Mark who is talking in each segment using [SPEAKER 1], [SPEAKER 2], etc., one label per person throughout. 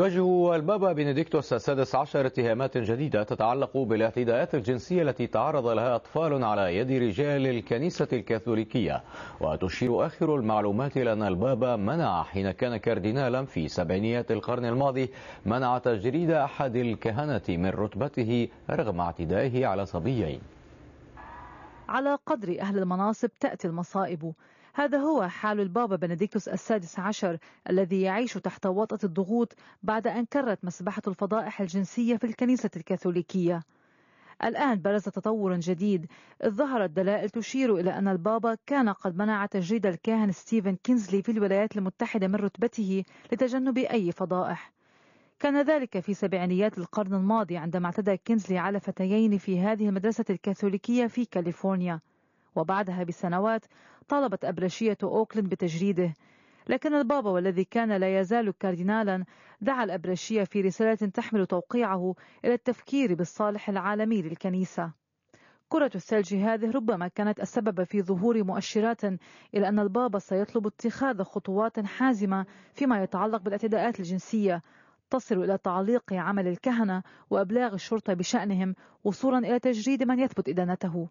[SPEAKER 1] يواجه البابا بنديكتوس السادس عشر اتهامات جديدة تتعلق بالاعتداءات الجنسية التي تعرض لها أطفال على يد رجال الكنيسة الكاثوليكية وتشير آخر المعلومات إلى أن البابا منع حين كان كاردينالا في سبعينيات القرن الماضي منع تجريد أحد الكهنة من رتبته رغم اعتدائه على صبيين
[SPEAKER 2] على قدر أهل المناصب تأتي المصائب هذا هو حال البابا بنديكتوس السادس عشر الذي يعيش تحت وطأة الضغوط بعد أن كرت مسبحة الفضائح الجنسية في الكنيسة الكاثوليكية الآن برز تطور جديد إذ ظهرت دلائل تشير إلى أن البابا كان قد منع تجريد الكاهن ستيفن كينزلي في الولايات المتحدة من رتبته لتجنب أي فضائح كان ذلك في سبعينيات القرن الماضي عندما اعتدى كينزلي على فتيين في هذه المدرسة الكاثوليكية في كاليفورنيا وبعدها بسنوات طالبت أبرشية أوكلاند بتجريده لكن البابا والذي كان لا يزال كاردينالا دعا الأبرشية في رسالة تحمل توقيعه إلى التفكير بالصالح العالمي للكنيسة كرة الثلج هذه ربما كانت السبب في ظهور مؤشرات إلى أن البابا سيطلب اتخاذ خطوات حازمة فيما يتعلق بالاعتداءات الجنسية تصل إلى تعليق عمل الكهنة وإبلاغ الشرطة بشأنهم وصولا إلى تجريد من يثبت إدانته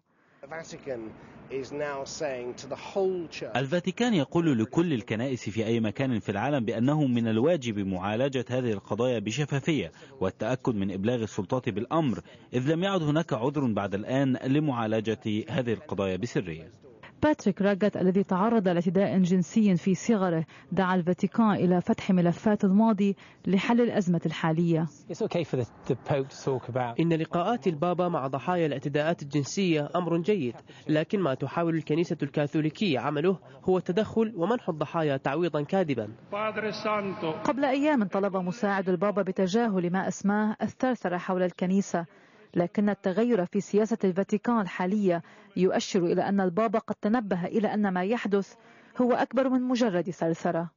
[SPEAKER 3] الفاتيكان يقول لكل الكنائس في أي مكان في العالم بأنه من الواجب معالجة هذه القضايا بشفافية والتأكد من إبلاغ السلطات بالأمر إذ لم يعد هناك عذر بعد الآن لمعالجة هذه القضايا بسرية
[SPEAKER 2] باتريك راجت الذي تعرض لاعتداء جنسي في صغره دعا الفاتيكان إلى فتح ملفات الماضي لحل الأزمة الحالية
[SPEAKER 3] إن لقاءات البابا مع ضحايا الاعتداءات الجنسية أمر جيد لكن ما تحاول الكنيسة الكاثوليكية عمله هو التدخل ومنح الضحايا تعويضا كاذبا
[SPEAKER 2] قبل أيام طلب مساعد البابا بتجاهل ما أسماه الثرثرة حول الكنيسة لكن التغير في سياسة الفاتيكان الحالية يؤشر إلى أن البابا قد تنبه إلى أن ما يحدث هو أكبر من مجرد ثرثرة